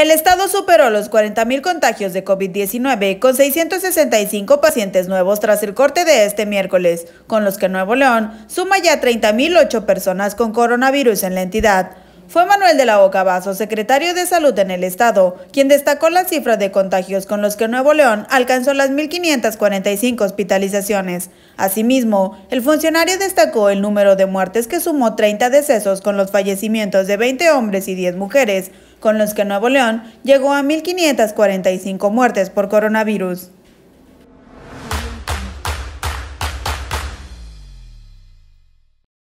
El estado superó los 40.000 contagios de COVID-19 con 665 pacientes nuevos tras el corte de este miércoles, con los que Nuevo León suma ya 30.008 personas con coronavirus en la entidad. Fue Manuel de la Oca secretario de Salud en el Estado, quien destacó la cifra de contagios con los que Nuevo León alcanzó las 1.545 hospitalizaciones. Asimismo, el funcionario destacó el número de muertes que sumó 30 decesos con los fallecimientos de 20 hombres y 10 mujeres, con los que Nuevo León llegó a 1.545 muertes por coronavirus.